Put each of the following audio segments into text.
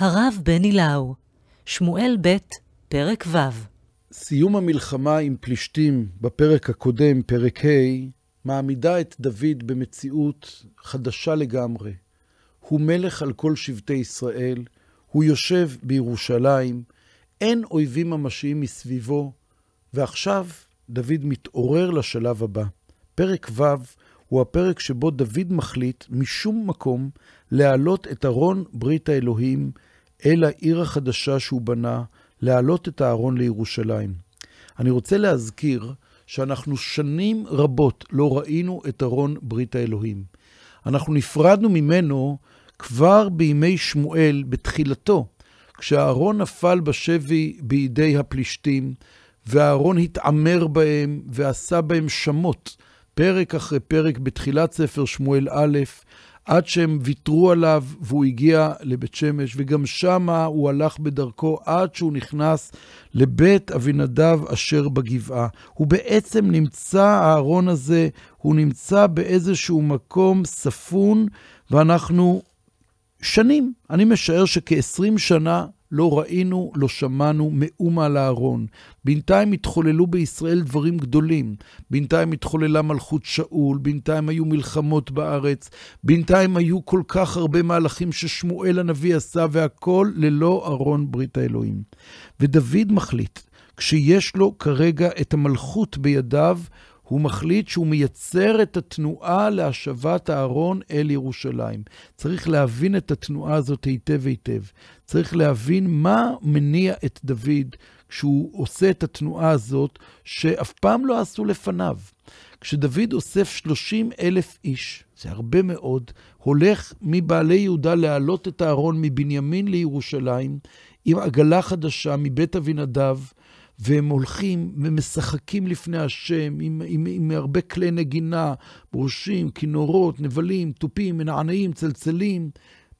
הרב בני לאו, שמואל ב', פרק ו'. סיום המלחמה עם פלישתים בפרק הקודם, פרק ה', מעמידה את דוד במציאות חדשה לגמרי. הוא מלך על כל שבטי ישראל, הוא יושב בירושלים, אין אויבים ממשיים מסביבו, ועכשיו דוד מתעורר לשלב הבא. פרק ו' הוא הפרק שבו דוד מחליט משום מקום להעלות את ארון ברית האלוהים אל העיר החדשה שהוא בנה, להעלות את הארון לירושלים. אני רוצה להזכיר שאנחנו שנים רבות לא ראינו את ארון ברית האלוהים. אנחנו נפרדנו ממנו כבר בימי שמואל, בתחילתו, כשהארון נפל בשבי בידי הפלישתים, והארון התעמר בהם ועשה בהם שמות, פרק אחרי פרק בתחילת ספר שמואל א', עד שהם ויתרו עליו והוא הגיע לבית שמש, וגם שמה הוא הלך בדרכו עד שהוא נכנס לבית אבינדב אשר בגבעה. הוא בעצם נמצא, הארון הזה, הוא נמצא באיזשהו מקום ספון, ואנחנו שנים, אני משער שכ-20 שנה, לא ראינו, לא שמענו מאומה על אהרון. בינתיים התחוללו בישראל דברים גדולים. בינתיים התחוללה מלכות שאול, בינתיים היו מלחמות בארץ, בינתיים היו כל כך הרבה מהלכים ששמואל הנביא עשה, והכל ללא ארון ברית האלוהים. ודוד מחליט, כשיש לו כרגע את המלכות בידיו, הוא מחליט שהוא מייצר את התנועה להשבת הארון אל ירושלים. צריך להבין את התנועה הזאת היטב היטב. צריך להבין מה מניע את דוד כשהוא עושה את התנועה הזאת, שאף פעם לא עשו לפניו. כשדוד אוסף 30 אלף איש, זה הרבה מאוד, הולך מבעלי יהודה להעלות את הארון מבנימין לירושלים עם עגלה חדשה מבית אבינדב, והם הולכים ומשחקים לפני השם עם, עם, עם הרבה כלי נגינה, ברושים, כינורות, נבלים, תופים, מנענעים, צלצלים.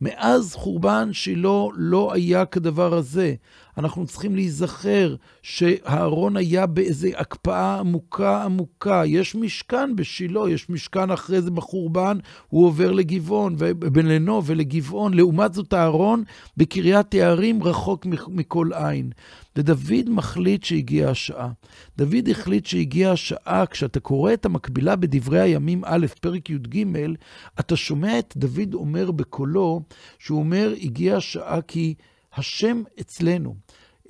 מאז חורבן שילה לא היה כדבר הזה. אנחנו צריכים להיזכר שאהרון היה באיזו הקפאה עמוקה עמוקה. יש משכן בשילה, יש משכן אחרי זה בחורבן, הוא עובר לגבעון, לנו ולגבעון. לעומת זאת אהרון בקריית הערים רחוק מכל עין. ודוד מחליט שהגיעה השעה. דוד החליט שהגיעה השעה, כשאתה קורא את המקבילה בדברי הימים א', פרק י"ג, אתה שומע את דוד אומר בקולו, שהוא אומר, הגיעה השעה כי... השם אצלנו.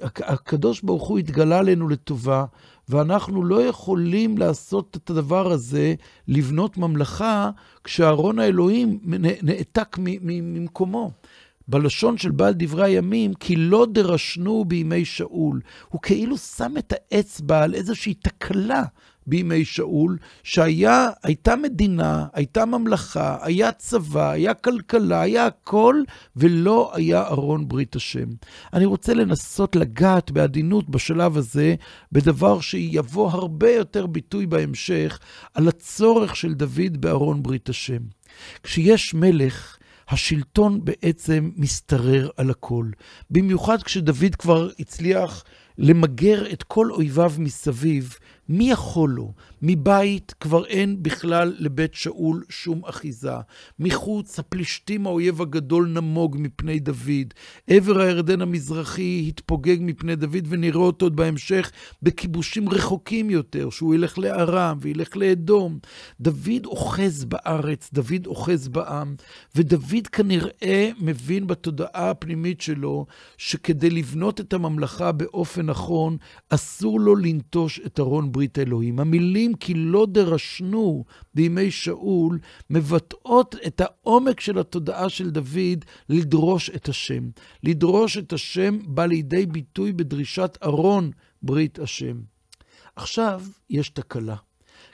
הקדוש ברוך הוא התגלה עלינו לטובה, ואנחנו לא יכולים לעשות את הדבר הזה, לבנות ממלכה, כשארון האלוהים נעתק ממקומו. בלשון של בעל דברי הימים, כי לא דרשנו בימי שאול. הוא כאילו שם את האצבע על איזושהי תקלה בימי שאול, שהייתה מדינה, הייתה ממלכה, היה צבא, היה כלכלה, היה הכל, ולא היה ארון ברית השם. אני רוצה לנסות לגעת בעדינות בשלב הזה, בדבר שיבוא הרבה יותר ביטוי בהמשך, על הצורך של דוד בארון ברית השם. כשיש מלך, השלטון בעצם משתרר על הכל. במיוחד כשדוד כבר הצליח למגר את כל אויביו מסביב, מי יכול לו? מבית כבר אין בכלל לבית שאול שום אחיזה. מחוץ, הפלישתים, האויב הגדול נמוג מפני דוד. עבר הירדן המזרחי התפוגג מפני דוד, ונראה אותו עוד בהמשך בכיבושים רחוקים יותר, שהוא ילך לארם וילך לאדום. דוד אוחז בארץ, דוד אוחז בעם, ודוד כנראה מבין בתודעה הפנימית שלו, שכדי לבנות את הממלכה באופן נכון, אסור לו לנטוש את ארון ברית. ברית אלוהים. המילים כי לא דרשנו בימי שאול מבטאות את העומק של התודעה של דוד לדרוש את השם. לדרוש את השם בא לידי ביטוי בדרישת ארון ברית השם. עכשיו יש תקלה.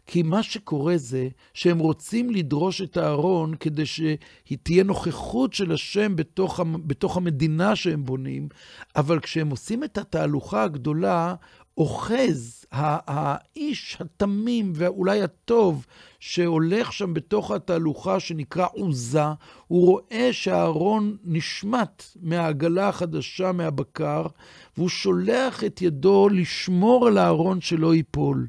כי מה שקורה זה שהם רוצים לדרוש את הארון כדי שתהיה נוכחות של השם בתוך, בתוך המדינה שהם בונים, אבל כשהם עושים את התהלוכה הגדולה, האוחז, האיש התמים ואולי הטוב שהולך שם בתוך התהלוכה שנקרא עוזה, הוא רואה שהארון נשמט מהעגלה החדשה מהבקר, והוא שולח את ידו לשמור על הארון שלא ייפול.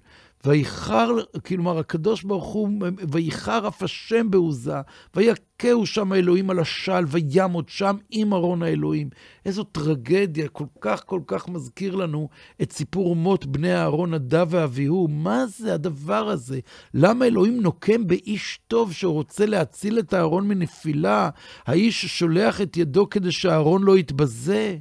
ואיחר, כלומר, הקדוש ברוך הוא, ואיחר אף השם בעוזה, ויכהו שם האלוהים על השל, וימות שם עם ארון האלוהים. איזו טרגדיה, כל כך כל כך מזכיר לנו את סיפור מות בני אהרון, נדב ואביהו. מה זה הדבר הזה? למה אלוהים נוקם באיש טוב שרוצה להציל את אהרון מנפילה? האיש ששולח את ידו כדי שאהרון לא יתבזה?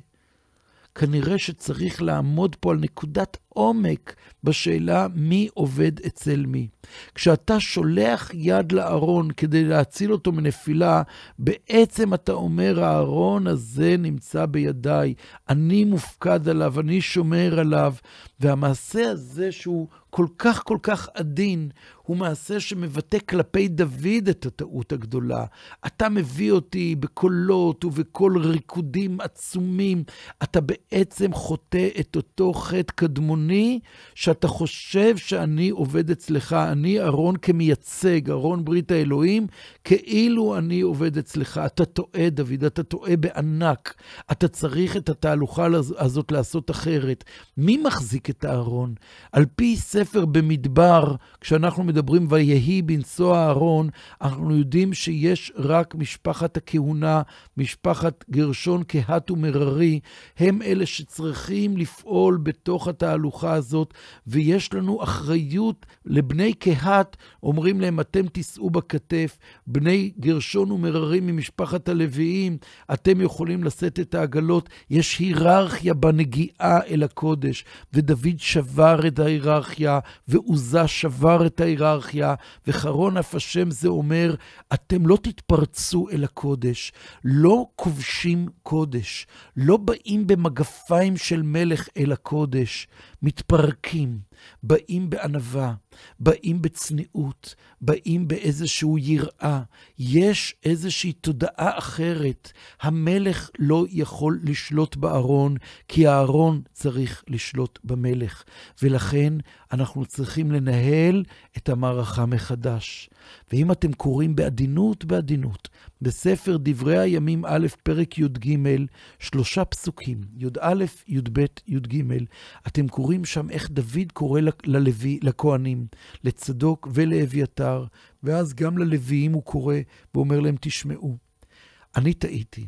כנראה שצריך לעמוד פה על נקודת עומק בשאלה מי עובד אצל מי. כשאתה שולח יד לארון כדי להציל אותו מנפילה, בעצם אתה אומר, הארון הזה נמצא בידיי, אני מופקד עליו, אני שומר עליו. והמעשה הזה, שהוא כל כך כל כך עדין, הוא מעשה שמבטא כלפי דוד את הטעות הגדולה. אתה מביא אותי בקולות ובקול ריקודים עצומים, אתה בעצם חוטא את אותו חטא קדמוני. אני, שאתה חושב שאני עובד אצלך, אני ארון כמייצג, ארון ברית האלוהים, כאילו אני עובד אצלך. אתה טועה, דוד, אתה טועה בענק. אתה צריך את התהלוכה הזאת לעשות אחרת. מי מחזיק את הארון? על פי ספר במדבר, כשאנחנו מדברים ויהי בנשוא הארון, אנחנו יודעים שיש רק משפחת הכהונה, משפחת גרשון, קהת ומררי, הם אלה שצריכים לפעול בתוך התהלוכה. המלוכה הזאת, ויש לנו אחריות לבני קהת, אומרים להם, אתם תישאו בכתף, בני גרשון ומררים ממשפחת הלוויים, אתם יכולים לשאת את העגלות. יש היררכיה בנגיעה אל הקודש, ודוד שבר את ההיררכיה, ועוזה שבר את ההיררכיה, וחרון אף השם זה אומר, אתם לא תתפרצו אל הקודש, לא כובשים קודש, לא באים במגפיים של מלך אל הקודש. מתפרקים. באים בענווה, באים בצניעות, באים באיזשהו יראה. יש איזושהי תודעה אחרת. המלך לא יכול לשלוט בארון, כי הארון צריך לשלוט במלך. ולכן אנחנו צריכים לנהל את המערכה מחדש. ואם אתם קוראים בעדינות, בעדינות, בספר דברי הימים א', פרק י"ג, שלושה פסוקים, י"א, י"ב, י"ג, אתם קוראים שם איך דוד קורא קורא ללוי, לכהנים, לצדוק ולאביתר, ואז גם ללוויים הוא קורא ואומר להם, תשמעו, אני טעיתי.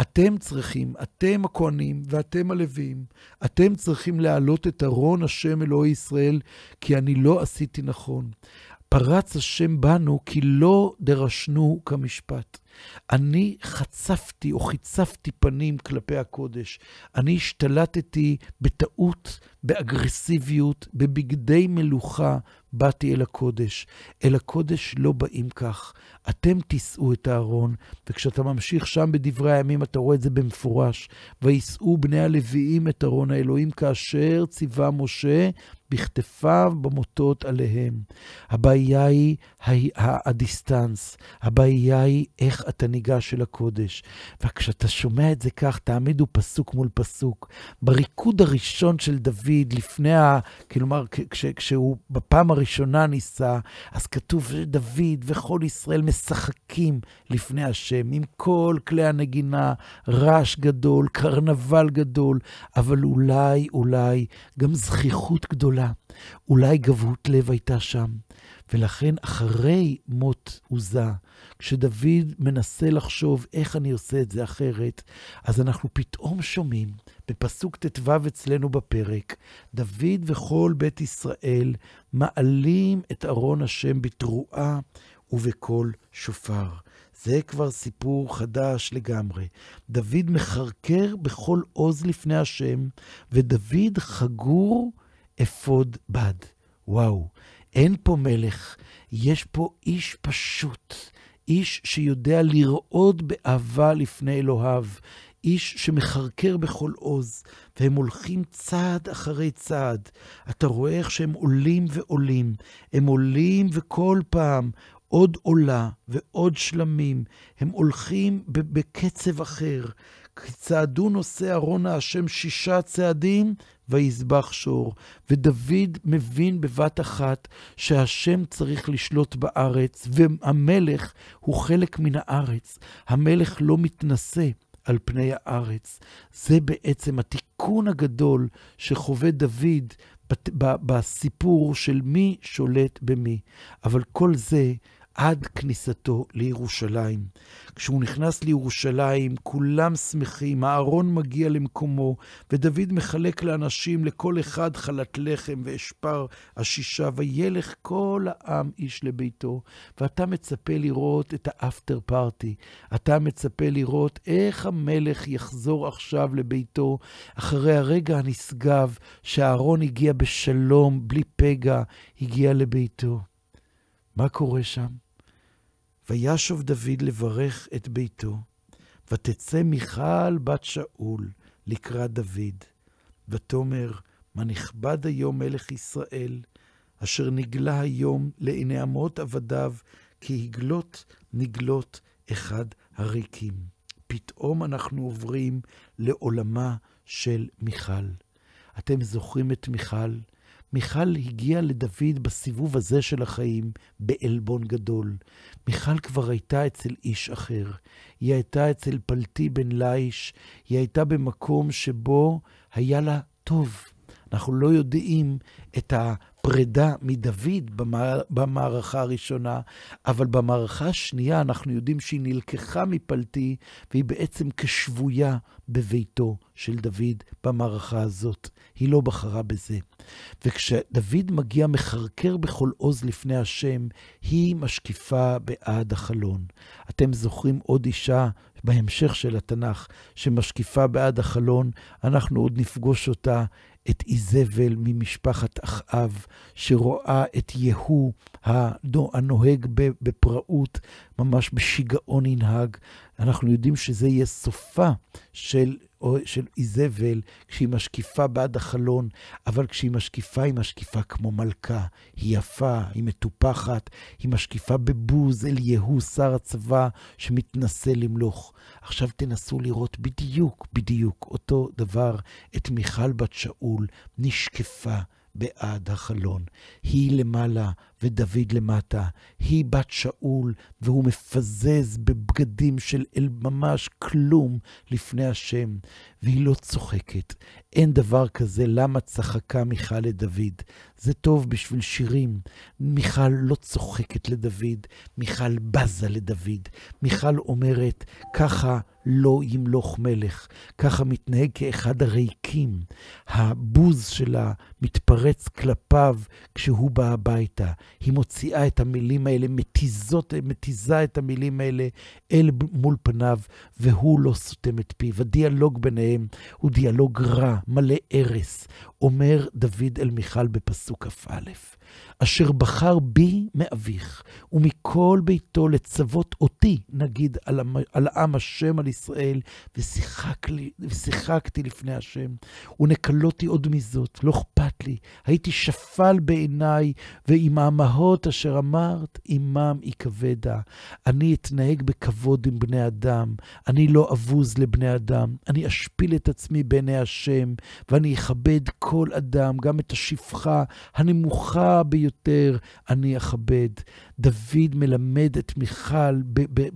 אתם צריכים, אתם הכהנים ואתם הלוויים, אתם צריכים להעלות את ארון השם אלוהי ישראל, כי אני לא עשיתי נכון. פרץ השם בנו, כי לא דרשנו כמשפט. אני חצפתי או חיצפתי פנים כלפי הקודש. אני השתלטתי בטעות, באגרסיביות, בבגדי מלוכה, באתי אל הקודש. אל הקודש לא באים כך. אתם תישאו את הארון, וכשאתה ממשיך שם בדברי הימים, אתה רואה את זה במפורש. ויישאו בני הלוויים את ארון האלוהים כאשר ציווה משה בכתפיו במוטות עליהם. הבעיה היא הדיסטנס, הבעיה היא איך ניגש אל הקודש. וכשאתה שומע את זה כך, תעמידו פסוק מול פסוק. בריקוד הראשון של דוד, לפני ה... כלומר, כש, כשהוא בפעם הראשונה ניסה, אז כתוב שדוד וכל ישראל משחקים לפני השם, עם כל כלי הנגינה, רעש גדול, קרנבל גדול, אבל אולי, אולי, גם זכיחות גדולה. אולי גבהות לב הייתה שם. ולכן אחרי מות עוזה, כשדוד מנסה לחשוב איך אני עושה את זה אחרת, אז אנחנו פתאום שומעים בפסוק ט"ו אצלנו בפרק, דוד וכל בית ישראל מעלים את ארון השם בתרועה ובקול שופר. זה כבר סיפור חדש לגמרי. דוד מחרקר בכל עוז לפני השם, ודוד חגור אפוד בד. וואו, אין פה מלך, יש פה איש פשוט, איש שיודע לרעוד באהבה לפני אלוהיו, איש שמחרקר בכל עוז, והם הולכים צעד אחרי צעד. אתה רואה איך שהם עולים ועולים, הם עולים וכל פעם עוד עולה ועוד שלמים, הם הולכים בקצב אחר. צעדו נושא ארון השם שישה צעדים, ויזבח שור. ודוד מבין בבת אחת שהשם צריך לשלוט בארץ, והמלך הוא חלק מן הארץ. המלך לא מתנשא. על פני הארץ. זה בעצם התיקון הגדול שחווה דוד בסיפור של מי שולט במי. אבל כל זה... עד כניסתו לירושלים. כשהוא נכנס לירושלים, כולם שמחים, הארון מגיע למקומו, ודוד מחלק לאנשים, לכל אחד חלת לחם ואשפר השישה, וילך כל העם איש לביתו. ואתה מצפה לראות את האפטר פארטי. אתה מצפה לראות איך המלך יחזור עכשיו לביתו, אחרי הרגע הנשגב שהארון הגיע בשלום, בלי פגע, הגיע לביתו. מה קורה שם? וישוב דוד לברך את ביתו, ותצא מיכל בת שאול לקראת דוד, ותאמר, מה נכבד היום מלך ישראל, אשר נגלה היום לעיני אמות עבדיו, כי הגלות נגלות אחד הריקים. פתאום אנחנו עוברים לעולמה של מיכל. אתם זוכרים את מיכל? מיכל הגיעה לדוד בסיבוב הזה של החיים בעלבון גדול. מיכל כבר הייתה אצל איש אחר. היא הייתה אצל פלטי בן ליש, היא הייתה במקום שבו היה לה טוב. אנחנו לא יודעים את ה... פרידה מדוד במערכה הראשונה, אבל במערכה השנייה אנחנו יודעים שהיא נלקחה מפלטי, והיא בעצם כשבויה בביתו של דוד במערכה הזאת. היא לא בחרה בזה. וכשדוד מגיע מחרקר בכל עוז לפני השם, היא משקיפה בעד החלון. אתם זוכרים עוד אישה בהמשך של התנ"ך שמשקיפה בעד החלון, אנחנו עוד נפגוש אותה את איזבל ממשפחת אחאב, שרואה את יהוא הנוהג בפראות, ממש בשיגעון ינהג, אנחנו יודעים שזה יהיה סופה של, או, של איזבל כשהיא משקיפה בעד החלון, אבל כשהיא משקיפה, היא משקיפה כמו מלכה. היא יפה, היא מטופחת, היא משקיפה בבוז אל יהוא, שר הצבא, שמתנסה למלוך. עכשיו תנסו לראות בדיוק, בדיוק אותו דבר את מיכל בת שאול נשקפה. בעד החלון. היא למעלה ודוד למטה. היא בת שאול, והוא מפזז בבגדים של אל ממש כלום לפני השם, והיא לא צוחקת. אין דבר כזה, למה צחקה מיכל לדוד? זה טוב בשביל שירים. מיכל לא צוחקת לדוד, מיכל בזה לדוד. מיכל אומרת, ככה לא ימלוך מלך. ככה מתנהג כאחד הריקים. הבוז שלה מתפרץ כלפיו כשהוא בא הביתה. היא מוציאה את המילים האלה, מתיזות, מתיזה את המילים האלה אל מול פניו, והוא לא סותם את פיו. הדיאלוג ביניהם הוא דיאלוג רע, מלא ארס, אומר דוד אל מיכל בפסוק כ"א. אשר בחר בי מאביך ומכל ביתו לצוות אותי, נגיד, על, המ, על העם השם, על ישראל, ושיחק לי, ושיחקתי לפני השם, ונקלותי עוד מזאת, לא אכפת לי, הייתי שפל בעיניי, ועם האמהות אשר אמרת, עמם ייכבדה. אני אתנהג בכבוד עם בני אדם, אני לא אבוז לבני אדם, אני אשפיל את עצמי בעיני השם, ואני אכבד כל אדם, גם את השפחה הנמוכה. ביותר אני אכבד. דוד מלמד את מיכל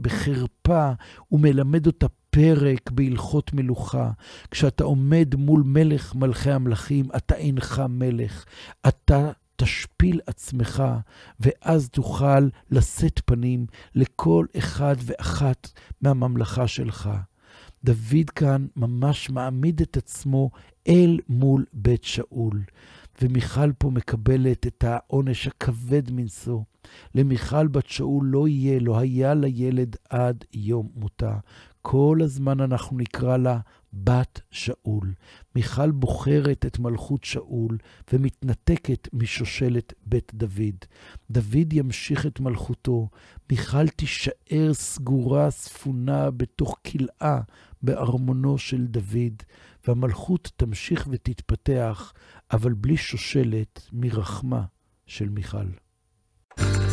בחרפה, הוא מלמד אותה פרק בהלכות מלוכה. כשאתה עומד מול מלך מלכי המלכים, אתה אינך מלך. אתה תשפיל עצמך, ואז תוכל לשאת פנים לכל אחד ואחת מהממלכה שלך. דוד כאן ממש מעמיד את עצמו אל מול בית שאול. ומיכל פה מקבלת את העונש הכבד מנשוא. למיכל בת שאול לא יהיה, לא היה לילד עד יום מותה. כל הזמן אנחנו נקרא לה בת שאול. מיכל בוחרת את מלכות שאול ומתנתקת משושלת בית דוד. דוד ימשיך את מלכותו, מיכל תישאר סגורה, ספונה, בתוך כלאה, בארמונו של דוד, והמלכות תמשיך ותתפתח, אבל בלי שושלת מרחמה של מיכל. thank you